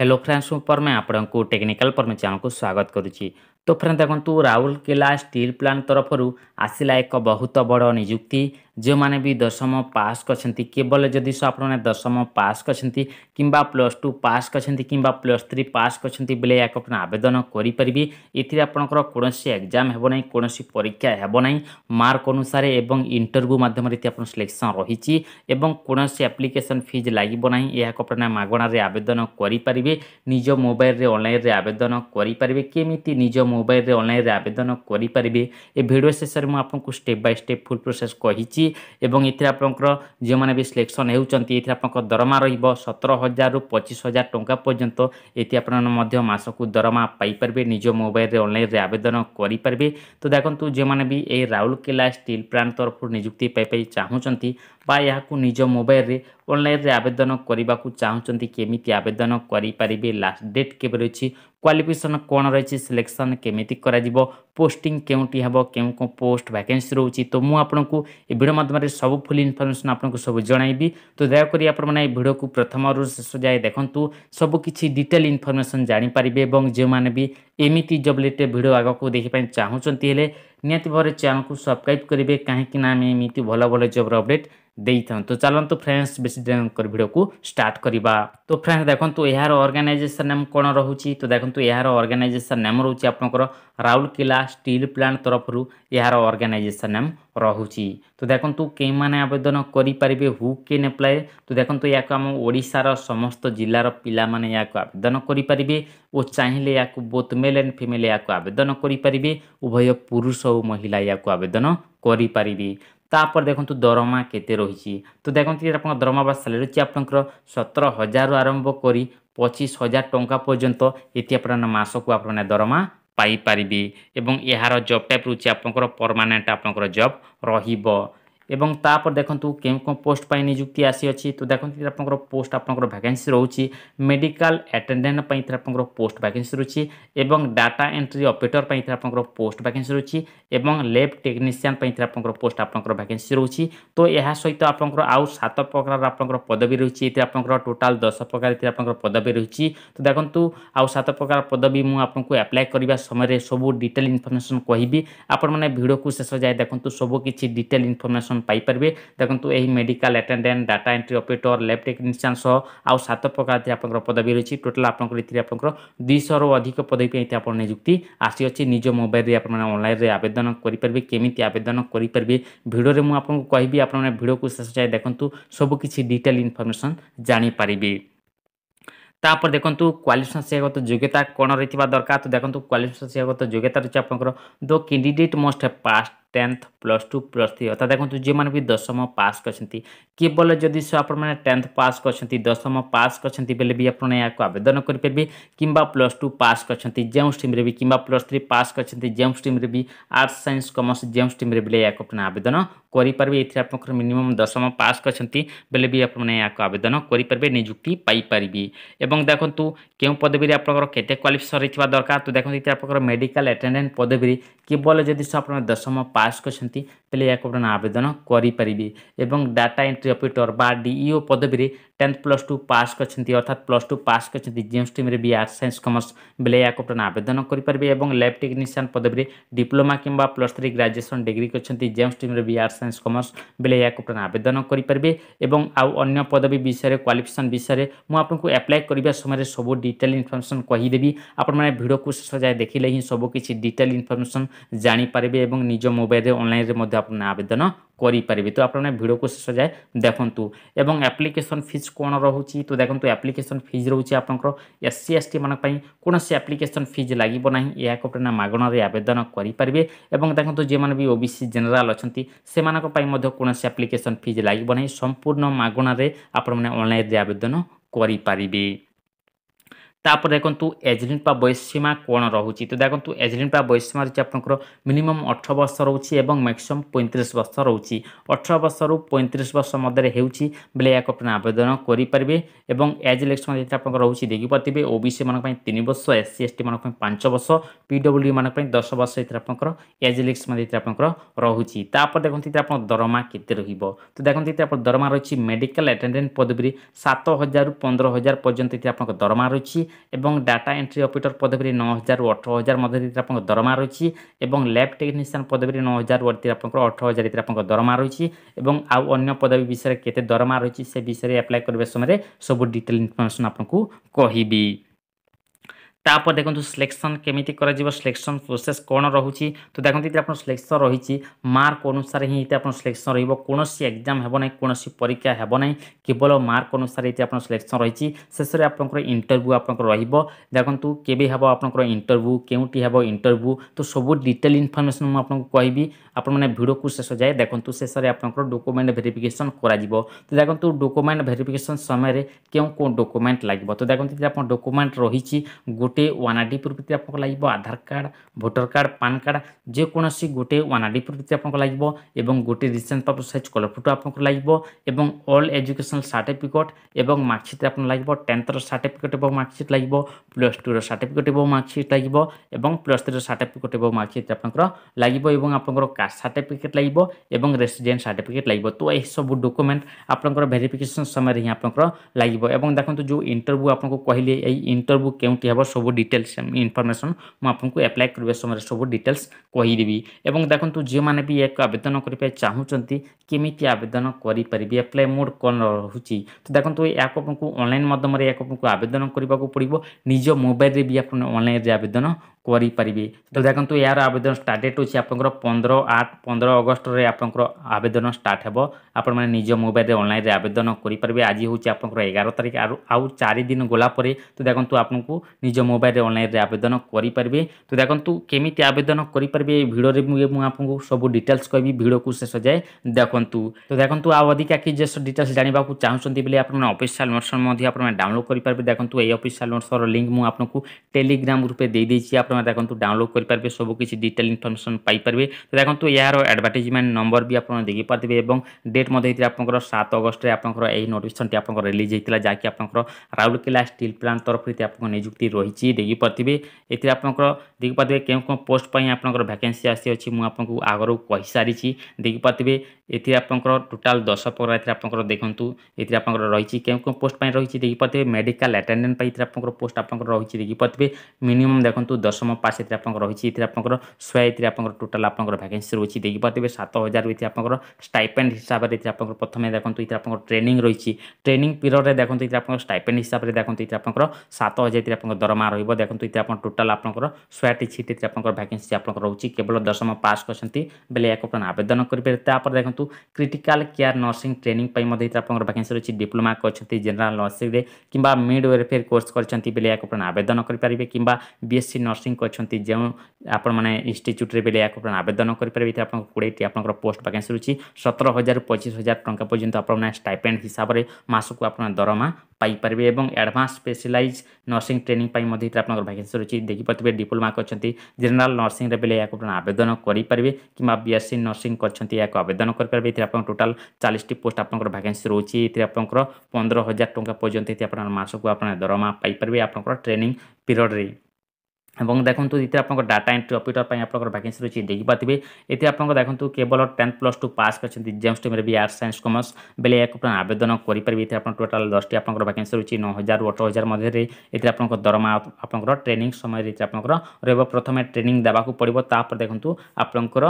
hello friends मुझे परमे आपको को टेक्निकल चैनल को स्वागत करुच्ची তো ଫ୍ରେଣ୍ଡ ଦେଖନ୍ତୁ ରାଉରକେଲା ଷ୍ଟିଲ୍ ପ୍ଲାଣ୍ଟ ତରଫରୁ ଆସିଲା ଏକ ବହୁତ ବଡ଼ ନିଯୁକ୍ତି ଯେଉଁମାନେ ବି ଦଶମ ପାସ୍ କରିଛନ୍ତି କେବଳ ଯଦି ଆପଣମାନେ ଦଶମ ପାସ୍ କରିଛନ୍ତି କିମ୍ବା ପ୍ଲସ୍ ଟୁ ପାସ୍ କରିଛନ୍ତି କିମ୍ବା ପ୍ଲସ୍ ଥ୍ରୀ ପାସ୍ କରିଛନ୍ତି ବେଲେ ଏହାକୁ ଆପଣ ଆବେଦନ କରିପାରିବେ ଏଥିରେ ଆପଣଙ୍କର କୌଣସି ଏକ୍ଜାମ୍ ହେବ ନାହିଁ କୌଣସି ପରୀକ୍ଷା ହେବ ନାହିଁ ମାର୍କ ଅନୁସାରେ ଏବଂ ଇଣ୍ଟରଭ୍ୟୁ ମାଧ୍ୟମରେ ଏଠି ଆପଣ ସିଲେକ୍ସନ୍ ରହିଛି ଏବଂ କୌଣସି ଆପ୍ଲିକେସନ୍ ଫିଜ୍ ଲାଗିବ ନାହିଁ ଏହାକୁ ଆପଣ ମାଗଣାରେ ଆବେଦନ କରିପାରିବେ ନିଜ ମୋବାଇଲରେ ଅନଲାଇନରେ ଆବେଦନ କରିପାରିବେ କେମିତି ନିଜ ମୋବାଇଲରେ ଅନଲାଇନରେ ଆବେଦନ କରିପାରିବେ ଏ ଭିଡ଼ିଓ ଶେଷରେ ମୁଁ ଆପଣଙ୍କୁ step by step full process କହିଛି ଏବଂ ଏଥିରେ ଆପଣଙ୍କର ଯେଉଁମାନେ ବି ସିଲେକ୍ସନ୍ ହେଉଛନ୍ତି ଏଥିରେ ଆପଣଙ୍କ ଦରମା ରହିବ ସତର ହଜାରରୁ ପଚିଶ ହଜାର ଟଙ୍କା ପର୍ଯ୍ୟନ୍ତ ଏଠି ଆପଣମାନେ ମଧ୍ୟ ମାସକୁ ଦରମା ପାଇପାରିବେ ନିଜ ମୋବାଇଲରେ ଅନଲାଇନରେ ଆବେଦନ କରିପାରିବେ ତ ଦେଖନ୍ତୁ ଯେଉଁମାନେ ବି ଏହି ରାଉରକେଲା ଷ୍ଟିଲ୍ ପ୍ଲାଣ୍ଟ ତରଫରୁ ନିଯୁକ୍ତି ପାଇପାରି ଚାହୁଁଛନ୍ତି ବା ଏହାକୁ ନିଜ ମୋବାଇଲରେ ଅନଲାଇନ୍ରେ ଆବେଦନ କରିବାକୁ ଚାହୁଁଛନ୍ତି କେମିତି ଆବେଦନ କରିପାରିବେ ଲାଷ୍ଟ ଡେଟ୍ କେବେ ରହିଛି କ୍ୱାଲିଫିକେସନ୍ କ'ଣ ରହିଛି ସିଲେକ୍ସନ୍ କେମିତି କରାଯିବ ପୋଷ୍ଟିଂ କେଉଁଠି ହେବ କେଉଁ କେଉଁ ପୋଷ୍ଟ ଭ୍ୟାକେନ୍ସି ରହୁଛି ତ ମୁଁ ଆପଣଙ୍କୁ ଏ ଭିଡ଼ିଓ ମାଧ୍ୟମରେ ସବୁ ଫୁଲ୍ ଇନଫର୍ମେସନ୍ ଆପଣଙ୍କୁ ସବୁ ଜଣାଇବି ତ ଦୟାକରି ଆପଣମାନେ ଏ ଭିଡ଼ିଓକୁ ପ୍ରଥମରୁ ଶେଷ ଯାଏ ଦେଖନ୍ତୁ ସବୁ କିଛି ଡିଟେଲ୍ ଇନଫର୍ମେସନ୍ ଜାଣିପାରିବେ ଏବଂ ଯେଉଁମାନେ ବି ଏମିତି ଜବ୍ ରିଲେଟେଡ଼୍ ଭିଡ଼ିଓ ଆଗକୁ ଦେଖିପାଇଁ ଚାହୁଁଛନ୍ତି ହେଲେ ନିହାତି ଭାବରେ ଚ୍ୟାନେଲ୍କୁ ସବସ୍କ୍ରାଇବ୍ କରିବେ କାହିଁକିନା ଆମେ ଏମିତି ଭଲ ଭଲ ଜବ୍ର ଅପଡ଼େଟ୍ ଦେଇଥାନ୍ତୁ ଚାଲନ୍ତୁ ଫ୍ରେଣ୍ଡସ୍ ବେଶୀ କରି ଭିଡ଼ିଓକୁ ଷ୍ଟାର୍ଟ କରିବା ତ ଫ୍ରେଣ୍ଡ ଦେଖନ୍ତୁ ଏହାର ଅର୍ଗାନାଇଜେସନ୍ ନେମ୍ କ'ଣ ରହୁଛି ତ ଦେଖନ୍ତୁ ଏହାର ଅର୍ଗାନାଇଜେସନ୍ ନେମ୍ ରହୁଛି ଆପଣଙ୍କର ରାଉରକେଲା ଷ୍ଟିଲ୍ ପ୍ଲାଣ୍ଟ ତରଫରୁ ଏହାର ଅର୍ଗାନାଇଜେସନ୍ ନେମ୍ ରହୁଛି ତ ଦେଖନ୍ତୁ କେଉଁମାନେ ଆବେଦନ କରିପାରିବେ ହୁ କେନ୍ ଆପ୍ଲାଏ ତ ଦେଖନ୍ତୁ ଏହାକୁ ଆମ ଓଡ଼ିଶାର ସମସ୍ତ ଜିଲ୍ଲାର ପିଲାମାନେ ଏହାକୁ ଆବେଦନ କରିପାରିବେ ଓ ଚାହିଁଲେ ଏହାକୁ ବୋଥ୍ ମେଲ୍ ଆଣ୍ଡ ଫିମେଲ୍ ଏହାକୁ ଆବେଦନ କରିପାରିବେ ଉଭୟ ପୁରୁଷ ଓ ମହିଳା ଏହାକୁ ଆବେଦନ କରିପାରିବେ তাপরে দেখুন দরমা কেতে রয়েছে তো দেখুন এটা আপনার দরমা বা স্যালারি হচ্ছে আপনার সতেরো হাজার আরম্ভ করে পঁচিশ হাজার টঙ্কা পর্যন্ত এটি আপনার মাসক আপনার দরমা পাইপারে এবং এর জব টাইপ রয়েছে আপনার পরমানেন্ট আপনার জব রহব এবং তাপরে দেখুন কেউ কেউ পোস্ট পাই নিযুক্তি আসি আসিଅছি তো দেখুন আপনার পোস্ট আপনার ভ্যাকেন্সি রয়েছে মেডিকাল আটেডাট পাই আপনার পোস্ট ভ্যাকেন্সি রয়েছে এবং ডাটা এন্ট্রি অপরেটর পাই আপনার পোস্ট ভ্যাকেন্সি রয়েছে এবং ল্যাব টেকনিসিয়ান পাই আপনার পোস্ট আপনার ভ্যাকেন্সি রয়েছে তো এর সহিত আপনার আউ সাত প্রকার আপনার পদবী রয়েছে এতে আপনার টোটাল দশ প্রকার এতে আপনার পদবী রয়েছে তো দেখুন আউ সাত প্রকার পদবী মু আপনার আপ্লাই করা সময় সবু ডিটেল ইনফরমেসন কহবি আপনার ভিডিও শেষ যায় দেখুন সবু কিছু ডিটেল ইনফরমেসন পাইপারে দেখুন এই মেডিকাল আটেডাট data entry operator lab technician সহ আউ সাত প্রকার আপনার পদবী রয়েছে টোটাল আপনার এতে আপনার দুইশহর অধিক পদবী আপনার নিযুক্তি আসিছে নিজ মোবাইলে আপনার অনলাইনে আবেদন করে পারবে কমিটি আবেদন করে পারবে ভিডিওরে মু আপনার কবি আপনার ভিডিওকে শেষ যায় দেখুন সবুকিছি ডিটেল ইনফরমেসন জাঁপারে তাপরে দেখুন কোয়ালিফিকেসন শিক্ষাগত যোগ্যতা কোণ রয়েছে দরকার তো দেখুন কোয়ালিফিকেসন শিক্ষাগত যোগ্যতা রয়েছে আপনার the candidate must have passed tenth plus two plus three ଅର୍ଥାତ୍ ଦେଖନ୍ତୁ ଯେଉଁମାନେ ବି ଦଶମ ପାସ୍ କରିଛନ୍ତି କେବଳ ଯଦି ଆପଣମାନେ ଟେନ୍ଥ ପାସ୍ କରିଛନ୍ତି ଦଶମ ପାସ୍ କରିଛନ୍ତି ବେଲେ ବି ଆପଣ ଏହାକୁ ଆବେଦନ କରିପାରିବେ କିମ୍ବା ପ୍ଲସ୍ ଟୁ ପାସ୍ କରିଛନ୍ତି ଯେଉଁ ଷ୍ଟ୍ରିମ୍ରେ ବି କିମ୍ବା ପ୍ଲସ୍ ଥ୍ରୀ ପାସ୍ କରିଛନ୍ତି ଯେଉଁ ଷ୍ଟ୍ରିମ୍ରେ ବି ଆର୍ଟ୍ସ ସାଇନ୍ସ କମର୍ସ ଯେଉଁ ଷ୍ଟ୍ରିମ୍ରେ ବେଲେ ଏହାକୁ ଆପଣ ଆବେଦନ କରିପାରିବେ ଏଥିରେ ଆପଣଙ୍କର ମିନିମମ୍ ଦଶମ ପାସ୍ କରିଛନ୍ତି ବେଲେ ବି ଆପଣମାନେ ଏହାକୁ ଆବେଦନ କରିପାରିବେ ନିଯୁକ୍ତି ପାଇପାରିବେ ଏବଂ ଦେଖନ୍ତୁ କେଉଁ ପଦବୀରେ ଆପଣଙ୍କର କେତେ କ୍ୱାଲିଫିକେସନ୍ ରହିଥିବା ଦରକାର ତ ଦେଖନ୍ତୁ ଏଥିରେ ଆପଣଙ୍କର ମେଡ଼ିକାଲ ଆଟେଣ୍ଡାଣ୍ଟ ପଦବୀରେ କେବଳ ଯଦି ଆପଣ ଦଶମ ପାସ୍ ପାସ୍ କରିଛନ୍ତି ତାହେଲେ ଏହାକୁ ଆପଣ ଆବେଦନ କରିପାରିବେ ଏବଂ ଡାଟା ଏଣ୍ଟ୍ରି ଅପରେଟର ବା ଡିଇଓ ପଦବୀରେ ଟେନ୍ଥ ପ୍ଲସ୍ ଟୁ ପାସ୍ କରିଛନ୍ତି ଅର୍ଥାତ୍ ପ୍ଲସ୍ ଟୁ ପାସ୍ କରିଛନ୍ତି ଜିଏମ୍ ଷ୍ଟ୍ରିମ୍ରେ ବି ଆର୍ଟ୍ସ ସାଇନ୍ସ କମର୍ସ ବେଲେ ଏହାକୁ ଆପଣ ଆବେଦନ କରିପାରିବେ ଏବଂ ଲ୍ୟାବ୍ ଟେକ୍ନିସିଆନ୍ ପଦବୀରେ ଡିପ୍ଲୋମା କିମ୍ବା ପ୍ଲସ୍ ଥ୍ରୀ ଗ୍ରାଜୁଏସନ୍ ଡିଗ୍ରୀ କରିଛନ୍ତି ଜିଏମ୍ ଷ୍ଟ୍ରିମ୍ରେ ବି ଆର୍ଟ୍ସ ସାଇନ୍ସ କମର୍ସ ବେଲେ ଏହାକୁ ଆପଣ ଆବେଦନ କରିପାରିବେ ଏବଂ ଆଉ ଅନ୍ୟ ପଦବୀ ବିଷୟରେ କ୍ୱାଲିଫିକେସନ୍ ବିଷୟରେ ମୁଁ ଆପଣଙ୍କୁ ଆପ୍ଲାଏ କରିବା ସମୟରେ ସବୁ ଡିଟେଲ୍ ଇନଫର୍ମେସନ୍ କହିଦେବି ଆପଣମାନେ ଭିଡ଼ିଓକୁ ଶେଷ ଯାଏ ଦେଖିଲେ ହିଁ ସବୁକିଛି ଡିଟେଲ୍ ଇନଫର୍ମେସନ୍ ଜାଣିପାରିବେ ଏବଂ ନିଜ ମୋବାଇଲ୍ ମୋବାଇଲରେ ଅନଲାଇନ୍ରେ ମଧ୍ୟ ଆପଣ ଆବେଦନ କରିପାରିବେ ତ ଆପଣମାନେ ଭିଡ଼ିଓକୁ ଶେଷ ଯାଏ ଦେଖନ୍ତୁ ଏବଂ ଆପ୍ଲିକେସନ୍ ଫିଜ୍ କ'ଣ ରହୁଛି ତ ଦେଖନ୍ତୁ ଆପ୍ଲିକେସନ୍ ଫିଜ୍ ରହୁଛି ଆପଣଙ୍କର ଏସ୍ ସି ଏସ୍ ଟିମାନଙ୍କ ପାଇଁ କୌଣସି ଆପ୍ଲିକେସନ୍ ଫିଜ୍ ଲାଗିବ ନାହିଁ ଏହାକୁ ଆପଣ ମାଗଣାରେ ଆବେଦନ କରିପାରିବେ ଏବଂ ଦେଖନ୍ତୁ ଯେଉଁମାନେ ବି ଓ ବି ସି ଜେନେରାଲ୍ ଅଛନ୍ତି ସେମାନଙ୍କ ପାଇଁ ମଧ୍ୟ କୌଣସି ଆପ୍ଲିକେସନ୍ ଫିଜ୍ ଲାଗିବ ନାହିଁ ସମ୍ପୂର୍ଣ୍ଣ ମାଗଣାରେ ଆପଣମାନେ ଅନଲାଇନ୍ରେ ଆବେଦନ କରିପାରିବେ তাপরে দেখুন এজলিন বা বয়সীমা কোণ রয়েছে তো দেখুন এজলিন বা বয়সীমা রয়েছে আপনার মিনিমম অঠর বর্ষ রয়েছে এবং ম্যাক্সিমম পঁয়ত্রিশ বর্ষ রয়েছে অঠর বর্ষর পঁয়ত্রিশ বর্ষ মধ্যে হচ্ছে বেলে এখন আপনার আবেদন করে পারবে এবং এজ ইলেকশন যেটা আপনার রয়েছে দেখিপারে ওবিসি মানুষ তিন বর্ষ এসসি এসটি মানুষ পাঁচ বর্ষ পিডব্লুডি মানুষ দশ বর্ষ এতে আপনার এজ ইলেকশন যেটা আপনার রয়েছে তাপরে দেখুন এতে আপনার দরমা কেতে রহব তো দেখুন এতে আপনার দরমা রয়েছে মেডিকাল আটেডাট পদবী সাত হাজার পনেরো হাজার পর্যন্ত এতে আপনার দরমা রয়েছে ଏବଂ ଡାଟା ଏଣ୍ଟ୍ରି ଅପରେଟର ପଦବୀରେ ନଅ ହଜାରରୁ ଅଠର ହଜାର ମଧ୍ୟରେ ଏଥିରେ ଆପଣଙ୍କ ଦରମା ରହିଛି ଏବଂ ଲ୍ୟାବ୍ ଟେକ୍ନିସିଆନ୍ ପଦବୀରେ ନଅ ହଜାରରୁ ଏଥିରେ ଆପଣଙ୍କର ଅଠର ହଜାର ଏଥିରେ ଆପଣଙ୍କ ଦରମା ରହିଛି ଏବଂ ଆଉ ଅନ୍ୟ ପଦବୀ ବିଷୟରେ କେତେ ଦରମା ରହିଛି ସେ ବିଷୟରେ ଆପ୍ଲାଏ କରିବା ସମୟରେ ସବୁ ଡିଟେଲ୍ ଇନଫର୍ମେସନ୍ ଆପଣଙ୍କୁ କହିବି তাপরে দেখুন সিলেকশন কেমিটি করা যাব সিলেকশন প্রোসেস কোণ রয়েছে তো দেখুন এটি আপনার সিলেকশন রয়েছে মার্ক অনুসারে হি এটি আপনার সিলেকশন রহব কোণী এক্সাম হব না কোণী পরীক্ষা হব না কেবল মার্ক অনুসারে এটি আপনার সিলেকশন রয়েছে শেষে আপনার ইন্টরভ্যু আপনার রহব দেখুন কেবে হব আপনার ইন্টরভ্যু কেউটি হব ইন্টরভ্যু তো সবু ডিটেল ইনফরমেসন মু আপনার কবি আপনার ভিডিওকে শেষ যায় দেখুন শেষে আপনার ডকুমেন্ট ভেরিফিকেসন করা তো দেখুন ডকুমেন্ট ভেরিফিকেসন সময় কেউ কেউ ডকুমেন্ট লাগবে তো দেখুন আপনার ডকুমেন্ট রয়েছে ଗୋଟିଏ ୱାନ୍ ଆର୍ ଡି ପ୍ରବୃତ୍ତି ଆପଣଙ୍କ ଲାଗିବ Aadhaar card voter card PAN card ଯେକୌଣସି ଗୋଟିଏ ୱାନ୍ ଆର୍ ଡି ପ୍ରବୃତ୍ତି ଆପଣଙ୍କ ଲାଗିବ ଏବଂ ଗୋଟିଏ ରିସେଣ୍ଟ ପବ୍ଲିଶ ସାଇଜ୍ କଲର୍ ଫଟୋ ଆପଣଙ୍କୁ ଲାଗିବ ଏବଂ ଅଲ୍ ଏଜୁକେସନାଲ୍ ସାର୍ଟିଫିକେଟ୍ ଏବଂ ମାର୍କସିଟ୍ ଆପଣଙ୍କୁ ଲାଗିବ ଟେନ୍ଥର ସାର୍ଟିଫିକେଟ୍ ଏବଂ ମାର୍କସିଟ୍ ଲାଗିବ ପ୍ଲସ୍ ଟୁର ସାର୍ଟିଫିକେଟ୍ ଏବଂ ମାର୍କସିଟ୍ ଲାଗିବ ଏବଂ ପ୍ଲସ୍ ଥ୍ରୀର ସାର୍ଟିଫିକେଟ୍ ଏବଂ ମାର୍କସିଟ୍ ଆପଣଙ୍କର ଲାଗିବ ଏବଂ ଆପଣଙ୍କର କାଷ୍ଟ ସାର୍ଟିଫିକେଟ୍ ଲାଗିବ ଏବଂ ରେସିଡେଣ୍ଟ ସାର୍ଟିଫିକେଟ୍ ଲାଗିବ ତ ଏହିସବୁ ଡକୁମେଣ୍ଟ ଆପଣଙ୍କର ଭେରିଫିକେସନ୍ ସମୟରେ ହିଁ ଆପଣଙ୍କର ଲାଗିବ ଏବଂ ଦେଖନ୍ତୁ ଯେଉଁ ଇଣ୍ଟରଭ୍ୟୁ ଆପଣଙ୍କୁ କହିଲେ ଏଇ ଇଣ୍ଟରଭ୍ୟୁ କେଉଁଠି ହେବ ସବୁ সব ডিটেলস ইনফরমেসন মু আপনার আপ্লাই করা সময় সব ডিটেলস কহিদেবি এবং দেখুন যে বি এক আবেদন করা চাহুমান কমিটি আবেদন করে পারে আপ্লাই মোড কন রয়েছে তো দেখুন এখন আপনার অনলাইন মাধ্যমে এখন আপনার আবেদন করা পড়ব নিজ মোবাইলে বি আপনার অনলাইনে আবেদন କରିପାରିବେ ତ ଦେଖନ୍ତୁ ଏହାର ଆବେଦନ ଷ୍ଟାର୍ଟ ଡେଟ୍ ହେଉଛି ଆପଣଙ୍କର ପନ୍ଦର ଆଠ ପନ୍ଦର ଅଗଷ୍ଟରେ ଆପଣଙ୍କର ଆବେଦନ ଷ୍ଟାର୍ଟ ହେବ ଆପଣମାନେ ନିଜ ମୋବାଇଲରେ ଅନଲାଇନରେ ଆବେଦନ କରିପାରିବେ ଆଜି ହେଉଛି ଆପଣଙ୍କର ଏଗାର ତାରିଖ ଆଉ ଚାରି ଦିନ ଗଲା ପରେ ତ ଦେଖନ୍ତୁ ଆପଣଙ୍କୁ ନିଜ ମୋବାଇଲରେ ଅନଲାଇନରେ ଆବେଦନ କରିପାରିବେ ତ ଦେଖନ୍ତୁ କେମିତି ଆବେଦନ କରିପାରିବେ ଏଇ ଭିଡ଼ିଓରେ ମୁଁ ଆପଣଙ୍କୁ ସବୁ ଡିଟେଲ୍ସ କହିବି ଭିଡ଼ିଓକୁ ଶେଷ ଯାଏ ଦେଖନ୍ତୁ ତ ଦେଖନ୍ତୁ ଆଉ ଅଧିକା କି ଯେ ଡିଟେଲ୍ସ ଜାଣିବାକୁ ଚାହୁଁଛନ୍ତି ବୋଲି ଆପଣମାନେ ଅଫିସିଆଲ୍ ନୋଟ୍ସର ମଧ୍ୟ ଆପଣମାନେ ଡାଉନଲୋଡ଼ କରିପାରିବେ ଦେଖନ୍ତୁ ଏଇ ଅଫିସିଆଲ୍ ନୋଟ୍ସର ଲିଙ୍କ୍ ମୁଁ ଆପଣଙ୍କୁ ଟେଲିଗ୍ରାମ ଗ୍ରୁପରେ ଦେଇଦେଇଛି ଆପଣମାନେ ଦେଖନ୍ତୁ ଡାଉନଲୋଡ଼ କରିପାରିବେ ସବୁ କିଛି ଡିଟେଲ୍ ଇନଫର୍ମେସନ୍ ପାଇପାରିବେ ତ ଦେଖନ୍ତୁ ଏହାର ଆଡ଼ଭାର୍ଟାଇଜମେଣ୍ଟ ନମ୍ବର ବି ଆପଣ ଦେଖିପାରିବେ ଏବଂ ଡେଟ୍ ମଧ୍ୟ ହେଇଥିଲା ଆପଣଙ୍କର ସାତ ଅଗଷ୍ଟରେ ଆପଣଙ୍କର ଏହି ନୋଟିଫିକେସନ୍ଟି ଆପଣଙ୍କର ରିଲିଜ୍ ହେଇଥିଲା ଯାହାକି ଆପଣଙ୍କର ରାଉରକେଲା ଷ୍ଟିଲ୍ ପ୍ଲାଣ୍ଟ ତରଫରୁ ଆପଣଙ୍କ ନିଯୁକ୍ତି ରହିଛି ହୋଇଛି ଦେଖିପାରୁଥିବେ ଏଥିରେ ଆପଣଙ୍କର ଦେଖିପାରୁଥିବେ କେଉଁ କେଉଁ ପୋଷ୍ଟ ପାଇଁ ଆପଣଙ୍କର ଭ୍ୟାକେନ୍ସି ଆସିଅଛି ମୁଁ ଆପଣଙ୍କୁ ଆଗରୁ କହିସାରିଛି ଦେଖିପାରୁଥିବେ ଏଥିରେ ଆପଣଙ୍କର ଟୋଟାଲ୍ ଦଶ ପ୍ରକାର ଏଥିରେ ଆପଣଙ୍କର ଦେଖନ୍ତୁ ଏଥିରେ ଆପଣଙ୍କର ରହିଛି କେଉଁ କେଉଁ ପୋଷ୍ଟ ପାଇଁ ରହିଛି ଦେଖିପାରୁଥିବେ ମେଡ଼ିକାଲ ଆଟେଣ୍ଡାଣ୍ଟ ପାଇଁ ଏଥିରେ ଆପଣଙ୍କର ପୋଷ୍ଟ ଆପଣଙ୍କର ରହିଛି ଦେଖିପାରୁଥିବେ ମିନିମମ୍ ଦେଖନ୍ତୁ ଦଶମ ପାସ୍ ଏଥିରେ ଆପଣଙ୍କର ରହିଛି ଏଥିରେ ଆପଣଙ୍କର ଶହେ ଏଥିରେ ଆପଣଙ୍କର ଟୋଟାଲ୍ ଆପଣଙ୍କର ଭ୍ୟାକେନ୍ସି ରହୁଛି ଦେଖିପାରୁଥିବେ ସାତ ହଜାର ଏଥିରେ ଆପଣଙ୍କର ଷ୍ଟାଇପେଣ୍ଡ ହିସାବରେ ଏଥିରେ ଆପଣଙ୍କର ପ୍ରଥମେ ଦେଖନ୍ତୁ ଏଥିରେ ଆପଣଙ୍କର ଟ୍ରେନିଂ ରହିଛି ଟ୍ରେନିଂ ପିରିୟଡ଼ରେ ଦେଖନ୍ତୁ ଏଥିରେ ଆପଣଙ୍କର ଷ୍ଟାଇପେଣ୍ଡ ହିସାବରେ ଦେଖନ୍ତୁ ଏଥିରେ ଆପଣଙ୍କର ସାତ ହଜାର ଏଥିରେ ଆପଣଙ୍କର ଦରମା ରହିବ ଦେଖନ୍ତୁ ଏଥିରେ ଆପଣ ଟୋଟାଲ୍ ଆପଣଙ୍କର ଶହେଟି ସିଟ୍ ଆପଣଙ୍କର ଭ୍ୟାକେନ୍ସି ଆପଣଙ୍କର ରହୁଛି କେବଳ ଦଶମ ପାସ୍ କରିଛନ୍ତି ବେଲେ ଏହାକୁ ଆପଣ ଆବେଦନ କରିପାରିବେ ତାପରେ ଦେଖନ୍ତୁ କ୍ରିଟିକାଲ୍ କେୟାର ନର୍ସିଂ ଟ୍ରେନିଂ ପାଇଁ ମଧ୍ୟ ଏଥିରେ ଆପଣଙ୍କର ଭ୍ୟାକେନ୍ସି ରହିଛି ଡିପ୍ଲୋମା କରିଛନ୍ତି ଜେନେରାଲ ନର୍ସିଂରେ କିମ୍ବା ମିଡ୍ ୱେଲଫେୟାର କୋର୍ସ କରିଛନ୍ତି ବେଲେ ଏହାକୁ ଆପଣ ଆବେଦନ କରିପାରିବେ କିମ୍ବା ବିଏସ୍ସି ନର୍ସିଂ କରିଛନ୍ତି ଯେଉଁ ଆପଣମାନେ ଇନଷ୍ଟିଚ୍ୟୁଟ୍ରେ ବେଲେ ଏହାକୁ ଆପଣ ଆବେଦନ କରିପାରିବେ ଏଥିରେ ଆପଣଙ୍କ କୋଡ଼ିଏଟି ଆପଣଙ୍କର ପୋଷ୍ଟ ଭ୍ୟାକେନ୍ସି ରହିଛି ସତର ହଜାରରୁ ପଚିଶ ହଜାର ଟଙ୍କା ପର୍ଯ୍ୟନ୍ତ ଆପଣମାନେ ଷ୍ଟାଇପେଣ୍ଡ ହିସାବରେ ମାସକୁ ଆପଣ ଦରମା ପାଇପାରିବେ ଏବଂ ଆଡ଼ଭାନ୍ସ ସ୍ପେସିଆଲାଇଜ୍ ନର୍ସିଂ ଟ୍ରେନିଂ ପାଇଁ ମଧ୍ୟ ମଧ୍ୟରେ ଆପଣଙ୍କର ଭ୍ୟାକେନ୍ସି ରହିଛି ଦେଖିପାରୁଥିବେ ଡିପ୍ଲୋମା କରିଛନ୍ତି ଜେନେରାଲ୍ ନର୍ସିଂରେ ବେଲେ ଏହାକୁ ଆପଣ ଆବେଦନ କରିପାରିବେ କିମ୍ବା ବି ବିଏସ୍ସି ନର୍ସିଂ କରିଛନ୍ତି ଏହାକୁ ଆବେଦନ କରିପାରିବେ ଏଥିରେ ଆପଣଙ୍କ ଟୋଟାଲ୍ ଚାଳିଶଟି ପୋଷ୍ଟ ଆପଣଙ୍କର ଭ୍ୟାକେନ୍ସି ରହୁଛି ଏଥିରେ ଆପଣଙ୍କର ପନ୍ଦର ହଜାର ଟଙ୍କା ପର୍ଯ୍ୟନ୍ତ ଏଥିରେ ଆପଣ ମାସକୁ ଆପଣ ଦରମା ପାଇପାରିବେ ଆପଣଙ୍କର ଟ୍ରେନିଂ ପିରିୟଡ଼ରେ এবং ଦେଖନ୍ତୁ ଏଥିରେ ଆପଣଙ୍କ ଡାଟା ଏଣ୍ଟ୍ରି ଅପରେଟର ପାଇଁ ଆପଣଙ୍କର ଭ୍ୟାକେନ୍ସି ରହିଛି ଦେଖିପାରୁଥିବେ ଏଥିରେ ଆପଣଙ୍କ ଦେଖନ୍ତୁ କେବଳ ଟେନ୍ଥ ପ୍ଲସ୍ ଟୁ ପାସ୍ କରିଛନ୍ତି ଜେମ୍ସ ଟିମ୍ରେ ବି ଆର୍ଟ୍ସ ସାଇନ୍ସ କମର୍ସ ବେଲେ ଏହାକୁ ଆପଣ ଆବେଦନ କରିପାରିବେ ଏଥିରେ ଆପଣ ଟୋଟାଲ୍ ଦଶଟି ଆପଣଙ୍କର ଭ୍ୟାକେନ୍ସି ରହିଛି ନଅ ହଜାରରୁ ଅଠର ହଜାର ମଧ୍ୟରେ ଏଥିରେ ଆପଣଙ୍କ ଦରମା ଆପଣଙ୍କର ଟ୍ରେନିଂ ସମୟରେ ଏଥିରେ ଆପଣଙ୍କର ରହିବ ପ୍ରଥମେ ଟ୍ରେନିଂ ଦେବାକୁ ପଡ଼ିବ ତାପରେ ଦେଖନ୍ତୁ ଆପଣଙ୍କର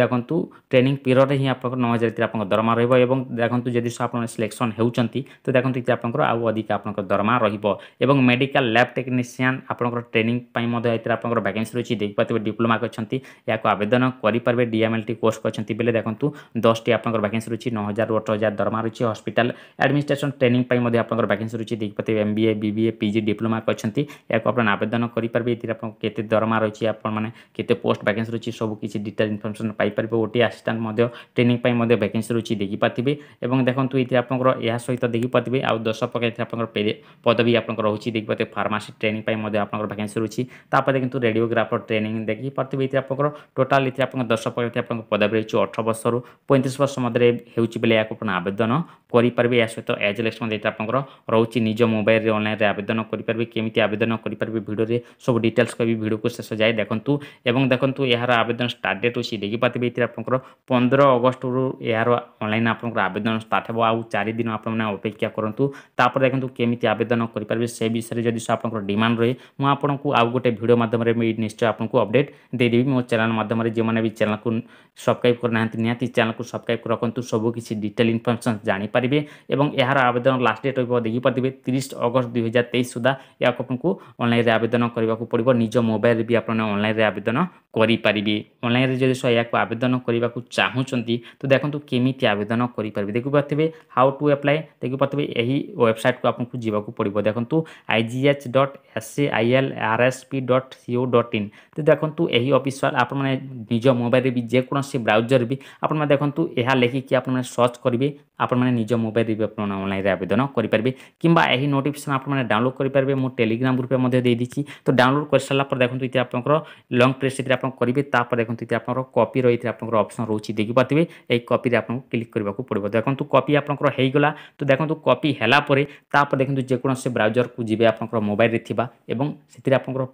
ଦେଖନ୍ତୁ ଟ୍ରେନିଂ ପିରିୟଡ଼ରେ ହିଁ ଆପଣଙ୍କର ନଅ ହଜାର ଏଥିରେ ଆପଣଙ୍କ ଦରମା ରହିବ ଏବଂ ଦେଖନ୍ତୁ ଯଦି ଆପଣ ସିଲେକ୍ସନ୍ ହେଉଛନ୍ତି ତ ଦେଖନ୍ତୁ ଏଥିରେ ଆପଣଙ୍କର ଆଉ ଅଧିକ ଆପଣଙ୍କର ଦରମା ରହିବ ଏବଂ ମେଡ଼ିକାଲ ଲ୍ୟାବ୍ ଟେକ୍ନିସିଆନ୍ ଆପଣଙ୍କର ଟ୍ରେନିଂ ପାଇଁ ମଧ୍ୟ ମଧ୍ୟ ଏଥିରେ ଆପଣଙ୍କର ଭ୍ୟାକେନ୍ସି ରହିଛି ଦେଇପାରିବେ ଡିପ୍ଲୋମା କରିଛନ୍ତି ଏହାକୁ ଆବେଦନ କରିପାରିବେ ଡିଏମ୍ଏଲ୍ଟି କୋର୍ସ କରିଛନ୍ତି ବେଲେ ଦେଖନ୍ତୁ ଦଶଟି ଆପଣଙ୍କର ଭ୍ୟାକେନ୍ସି ରହିଛି ନଅ ହଜାରରୁ ଅଠର ହଜାର ଦରମା ରହିଛି ହସ୍ପିଟାଲ ଆଡ଼ମିନିଷ୍ଟ୍ରେସନ୍ ଟ୍ରେନିଂ ପାଇଁ ମଧ୍ୟ ଆପଣଙ୍କର ଭ୍ୟାକେନ୍ସି ରହିଛି ଦେଇପାରିବେ MBA BBA PG diploma କରିଛନ୍ତି ଏହାକୁ ଆପଣ ଆବେଦନ କରିପାରିବେ ଏଥିରେ ଆପଣଙ୍କୁ କେତେ ଦରମା ରହିଛି ଆପଣମାନେ କେତେ ପୋଷ୍ଟ ଭ୍ୟାକେନ୍ସି ରହିଛି ସବୁ କିଛି ଡିଟେଲ୍ ଇନଫର୍ମେସନ୍ ପାଇପାରିବେ ଓଟି ଆସିଷ୍ଟାଣ୍ଟ ମଧ୍ୟ ଟ୍ରେନିଂ ପାଇଁ ମଧ୍ୟ ଭ୍ୟାକେନ୍ସି ରହିଛି ଦେଖିପାରିଥିବେ ଏବଂ ଦେଖନ୍ତୁ ଏଥିରେ ଆପଣଙ୍କର ଏହା ସହିତ ଦେଖିପାରିଥିବେ ଆଉ ଦଶ ପ୍ରକାର ଏଥିରେ ଆପଣଙ୍କର ପଦବୀ ଆପଣଙ୍କର ରହୁଛି ଦେଖିପାରିଥିବେ ଫାର୍ମାସି ଟ୍ରେନିଂ ପାଇଁ ମଧ୍ୟ ଆପଣଙ୍କର ଭ୍ୟାକେନ୍ସି ରହିଛି ତାପରେ କିନ୍ତୁ ରେଡ଼ିଓଗ୍ରାଫର ଟ୍ରେନିଂ ଦେଇକି ପ୍ରତିବି ଏଥିରେ ଆପଣଙ୍କର ଟୋଟାଲ୍ ଏଥିରେ ଆପଣଙ୍କ ଦଶ ପ୍ରକାର ଏଥିରେ ଆପଣଙ୍କ ପଦବୀ ରହିଛି ଅଠର ବର୍ଷରୁ ପଇଁତିରିଶ ବର୍ଷ ମଧ୍ୟରେ ହେଉଛି ବେଲେ ଏହାକୁ ଆପଣ ଆବେଦନ କରିପାରିବେ ଏହା ସହିତ ଏଜ୍ ଲେକ୍ସ ମଧ୍ୟ ଏଇଟା ଆପଣଙ୍କର ରହୁଛି ନିଜ ମୋବାଇଲରେ ଅନଲାଇନ୍ରେ ଆବେଦନ କରିପାରିବେ କେମିତି ଆବେଦନ କରିପାରିବେ ଭିଡ଼ିଓରେ ସବୁ ଡିଟେଲ୍ସ କହିବି ଭିଡ଼ିଓକୁ ଶେଷ ଯାଏ ଦେଖନ୍ତୁ ଏବଂ ଦେଖନ୍ତୁ ଏହାର ଆବେଦନ ଷ୍ଟାର୍ଟ ଡେଟ୍ ହେଉଛି ଦେଖିପାରିବେ ଏଥିରେ ଆପଣଙ୍କର ପନ୍ଦର ଅଗଷ୍ଟରୁ ଏହାର ଅନଲାଇନ୍ ଆପଣଙ୍କର ଆବେଦନ ଷ୍ଟାର୍ଟ ହେବ ଆଉ ଚାରିଦିନ ଆପଣମାନେ ଅପେକ୍ଷା କରନ୍ତୁ ତାପରେ ଦେଖନ୍ତୁ କେମିତି ଆବେଦନ କରିପାରିବେ ସେ ବିଷୟରେ ଯଦି ଆପଣଙ୍କର ଡିମାଣ୍ଡ ରହେ ମୁଁ ଆପଣଙ୍କୁ ଆଉ ଗୋଟେ ଭିଡ଼ିଓ ମାଧ୍ୟମରେ ମୁଁ ନିଶ୍ଚୟ ଆପଣଙ୍କୁ ଅପଡ଼େଟ୍ ଦେଇଦେବି ମୋ ଚ୍ୟାନେଲ୍ ମାଧ୍ୟମରେ ଯେଉଁମାନେ ବି ଚ୍ୟାନେଲ୍କୁ ସବସ୍କ୍ରାଇବ୍ କରିନାହାନ୍ତି ନିହାତି ଚ୍ୟାନେଲ୍କୁ ସବସ୍କ୍ରାଇବ୍ ରଖନ୍ତୁ ସବୁ କିଛି ଡିଟେଲ୍ ଇନଫର୍ମେସନ୍ ଜାଣିପାରିବେ ଏବଂ ଏହାର ଆବେଦନ ଲାଷ୍ଟ ଡେଟ୍ ରହିବ ଦେଖିପାରିବେ ତିରିଶ ଅଗଷ୍ଟ ଦୁଇହଜାର ତେଇଶ ସୁଦ୍ଧା ଏହାକୁ ଆପଣଙ୍କୁ ଅନଲାଇନ୍ରେ ଆବେଦନ କରିବାକୁ ପଡ଼ିବ ନିଜ ମୋବାଇଲ୍ରେ ବି ଆପଣମାନେ ଅନଲାଇନ୍ରେ ଆବେଦନ କରିପାରିବେ ଅନଲାଇନ୍ରେ ଯଦି ଏହାକୁ ଆବେଦନ କରିବାକୁ ଚାହୁଁଛନ୍ତି ତ ଦେଖନ୍ତୁ କେମିତି ଆବେଦନ କରିପାରିବେ ଦେଖିପାରୁଥିବେ ହାଉ ଟୁ ଆପ୍ଲାଏ ଦେଖିପାରୁଥିବେ ଏହି ୱେବସାଇଟ୍କୁ ଆପଣଙ୍କୁ ଯିବାକୁ ପଡ଼ିବ ଦେଖନ୍ତୁ I G H dot S C I L R S P dot co dot in ତ ଦେଖନ୍ତୁ ଏହି ଅଫିସିଆଲ୍ ଆପଣମାନେ ନିଜ ମୋବାଇଲରେ ବି ଯେକୌଣସି ବ୍ରାଉଜର ବି ଆପଣମାନେ ଦେଖନ୍ତୁ ଏହା ଲେଖିକି ଆପଣମାନେ ସର୍ଚ୍ଚ କରିବେ ଆପଣମାନେ ନିଜ ମୋବାଇଲରେ ବି ଆପଣମାନେ ଅନଲାଇନ୍ରେ ଆବେଦନ କରିପାରିବେ କିମ୍ବା ଏହି ନୋଟିଫିକେସନ୍ ଆପଣମାନେ ଡାଉନଲୋଡ଼ କରିପାରିବେ ମୁଁ ଟେଲିଗ୍ରାମ ଗ୍ରୁପରେ ମଧ୍ୟ ଦେଇଦେଇଛି ତ ଡାଉନଲୋଡ଼ କରିସାରିଲା ପରେ ଦେଖନ୍ତୁ ଏଥିରେ ଆପଣଙ୍କର ଲଙ୍ଗ ପ୍ରେସ୍ ଏଥିରେ ଆପଣ କରିବେ ତାପରେ ଦେଖନ୍ତୁ ଏଥିରେ ଆପଣଙ୍କର କପିର ଏଥିରେ ଆପଣଙ୍କର ଅପସନ୍ ରହୁଛି ଦେଖିପାରୁଥିବେ ଏହି କପିରେ ଆପଣଙ୍କୁ କ୍ଲିକ୍ କରିବାକୁ ପଡ଼ିବ ଦେଖନ୍ତୁ କପି ଆପଣଙ୍କର ହୋଇଗଲା ତ ଦେଖନ୍ତୁ କପି ହେଲା ପରେ ତାପରେ ଦେଖନ୍ତୁ ଯେକୌଣସି ବ୍ରାଉଜରକୁ ଯିବେ ଆପଣଙ୍କର ମୋବାଇଲରେ ଥିବା ଏବଂ ସେଥିରେ ଆପଣଙ୍କର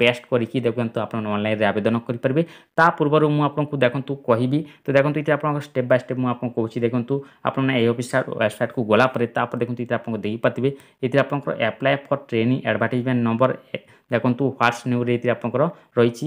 পেস্ট করিকি দেখুন আপনার অনলাইনে আবেদন করে তা পূর্বর মু আপনার দেখুন কহবি তো দেখুন এটা আপনার স্টেপ বাই স্টেপ মু আপনার কৌছি দেখুন আপনার এই অফিসার ওয়েবসাইট কু গলাপরে তাপরে দেখুন এটা আপনার দিয়ে এতে আপনার apply for training advertisement number দেখুন হোয়াটস নিউজ এতে আপনার রয়েছে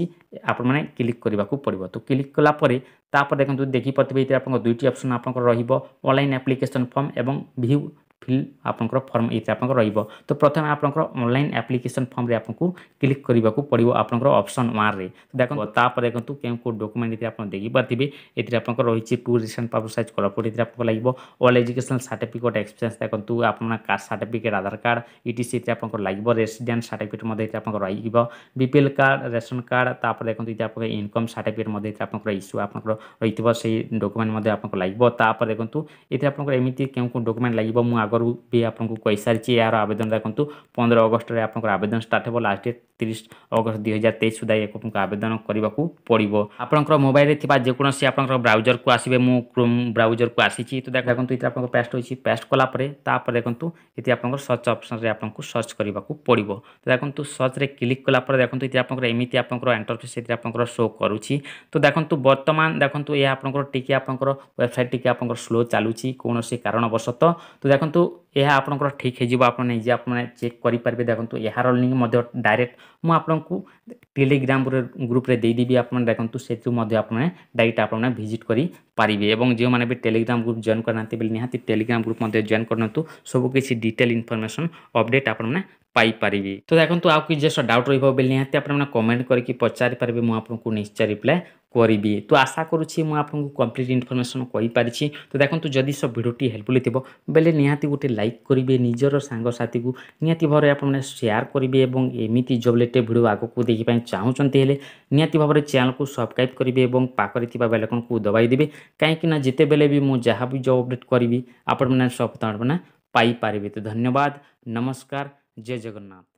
আপনার ক্লিক করা পড়ব তো ক্লিক কলাপরে তাপরে দেখুন দেখিপারে এতে আপনার দুইটি অপসন আপনার রহব অনলাইন আপ্লিকেসন ফর্ম এবং ভিউ ଫିଲ୍ ଆପଣଙ୍କର ଫର୍ମ ଏଇଥିରେ ଆପଣଙ୍କର ରହିବ ତ ପ୍ରଥମେ ଆପଣଙ୍କର ଅନଲାଇନ୍ ଆପ୍ଲିକେସନ୍ ଫର୍ମରେ ଆପଣଙ୍କୁ କ୍ଲିକ୍ କରିବାକୁ ପଡ଼ିବ ଆପଣଙ୍କର ଅପସନ୍ ୱାନ୍ରେ ଦେଖନ୍ତୁ ତାପରେ ଦେଖନ୍ତୁ କେଉଁ କେଉଁ ଡକୁମେଣ୍ଟ ଏଥିରେ ଆପଣ ଦେଇପାରିଥିବେ ଏଥିରେ ଆପଣଙ୍କର ରହିଛି ଟୁ ରିସେଣ୍ଟ ପାସ୍ପୋର୍ଟ ସାଇଜ୍ କଲରପୋର୍ଟ ଏଥିରେ ଆପଣଙ୍କୁ ଲାଗିବ ଅଲ୍ ଏଜୁକେସନାଲ୍ ସାର୍ଟିଫିକେଟ୍ ଏକ୍ସପିରିଏନ୍ସ ଦେଖନ୍ତୁ ଆପଣ caste certificate Aadhaar card ETC ଏଥିରେ ଆପଣଙ୍କର ଲାଗିବ ରେସିଡେଣ୍ଟ ସାର୍ଟିଫିକେଟ୍ ମଧ୍ୟ ଏଥିରେ ଆପଣଙ୍କର ରହିବ ବିପିଏଲ୍ କାର୍ଡ଼ ରେସନ୍ କାର୍ଡ଼ ତାପରେ ଦେଖନ୍ତୁ ଏଥିରେ ଆପଣଙ୍କର ଇନକମ୍ ସାର୍ଟିଫିକେଟ୍ ମଧ୍ୟ ଏଥିରେ ଆପଣଙ୍କର ଇସ୍ୟୁ ଆପଣଙ୍କର ରହିଥିବ ସେଇ ଡକୁମେଣ୍ଟ ମଧ୍ୟ ଆପଣଙ୍କୁ ଲାଗିବ ତାପରେ ଦେଖନ୍ତୁ ଏଥିରେ ଆପଣଙ୍କର ଏମିତି କେଉଁ କେଉଁ ଡକୁମେଣ୍ଟ ଲାଗିବ ମୁଁ आगर भी आपको कही सारी यार आवेदन देखो पंद्रह अगस्ट में आप आवेदन स्टार्ट हो लास्ट डेट একত্রিশ ଅଗଷ୍ଟ ଦୁଇ ହଜାର ତେଇଶ ସୁଦ୍ଧା ଏକ ଆବେଦନ କରିବାକୁ ପଡ଼ିବ ଆପଣଙ୍କର ମୋବାଇଲରେ ଥିବା ଯେକୌଣସି ଆପଣଙ୍କର ବ୍ରାଉଜରକୁ ଆସିବେ ମୁଁ କ୍ରୋମ୍ ବ୍ରାଉଜରକୁ ଆସିଛି ତ ଦେଖନ୍ତୁ ଏଥିରେ ଆପଣଙ୍କ ପେଷ୍ଟ ହୋଇଛି ପେଷ୍ଟ କଲା ପରେ ତାପରେ ଦେଖନ୍ତୁ ଏଠି ଆପଣଙ୍କର ସର୍ଚ୍ଚ ଅପସନ୍ରେ ଆପଣଙ୍କୁ ସର୍ଚ୍ଚ କରିବାକୁ ପଡ଼ିବ ତ ଦେଖନ୍ତୁ ସର୍ଚ୍ଚରେ କ୍ଲିକ୍ କଲା ପରେ ଦେଖନ୍ତୁ ଏଥିରେ ଆପଣଙ୍କର ଏମିତି ଆପଣଙ୍କର ଏଣ୍ଟରଫେସ୍ ଏଥିରେ ଆପଣଙ୍କର ଶୋ କରୁଛି ତ ଦେଖନ୍ତୁ ବର୍ତ୍ତମାନ ଦେଖନ୍ତୁ ଏହା ଆପଣଙ୍କର ଟିକିଏ ଆପଣଙ୍କର ୱେବସାଇଟ୍ ଟିକିଏ ଆପଣଙ୍କର ସ୍ଲୋ ଚାଲୁଛି କୌଣସି କାରଣବଶତଃ ତ ଦେଖନ୍ତୁ ଏହା ଆପଣଙ୍କର ଠିକ୍ ହେଇଯିବ ଆପଣ ନିଜେ ଆପଣ ଚେକ୍ କରିପାରିବେ ଦେଖନ୍ତୁ ଏହାର ଲିଙ୍କ୍ ମଧ୍ୟ ଡାଇରେକ୍ଟ ମୁଁ ଆପଣଙ୍କୁ ଟେଲିଗ୍ରାମ ଗ୍ରୁପ୍ରେ ଦେଇଦେବି ଆପଣ ଦେଖନ୍ତୁ ସେଥିରୁ ମଧ୍ୟ ଆପଣମାନେ ଡାଇରେକ୍ଟ ଆପଣମାନେ ଭିଜିଟ୍ କରିପାରିବେ ଏବଂ ଯେଉଁମାନେ ବି ଟେଲିଗ୍ରାମ ଗ୍ରୁପ୍ ଜଏନ୍ କରିନାହାନ୍ତି ବୋଲି ନିହାତି ଟେଲିଗ୍ରାମ ଗ୍ରୁପ୍ ମଧ୍ୟ ଜଏନ୍ କରିନିଅନ୍ତୁ ସବୁକିଛି ଡିଟେଲ୍ ଇନଫର୍ମେସନ୍ ଅପଡ଼େଟ୍ ଆପଣମାନେ ପାଇପାରିବେ ତ ଦେଖନ୍ତୁ ଆଉ କିଛି ଜଷ୍ଟ ଡାଉଟ୍ ରହିବ ବୋଲି ନିହାତି ଆପଣମାନେ କମେଣ୍ଟ କରିକି ପଚାରିପାରିବେ ମୁଁ ଆପଣଙ୍କୁ ନିଶ୍ଚୟ ରିପ୍ଲାଏ કુરીબી તો આશા કરું છી હું આપકો કમ્પ્લીટ ઇન્ફોર્મેશન કહી પાર છી તો દેખંતું જોદી સબ વિડિયો ટી હેલ્પફુલ થિબો બેલે નિયાતી ઉટે લાઈક કરીબે નિજર સંગ સાથીકુ નિયાતી ભરે આપમેન શેર કરીબે એબંગ એમીતી જોબ લેટે વિડિયો આકો કો દેખી પય ચાહું છંતિ હેલે નિયાતી ભબરે ચેનલ કુ સબસ્ક્રાઇબ કરીબે એબંગ પાકરિતિબા બેલ આઇકન કુ દબાઈ દેબે કાઈકિ ના જીતે બેલે ભી મો જહા ભી જોબ અપડેટ કરીબી આપમેન સબ તાડબના પઈ પારિબે તો ધન્યવાદ નમસ્કાર જય જગન્નાથ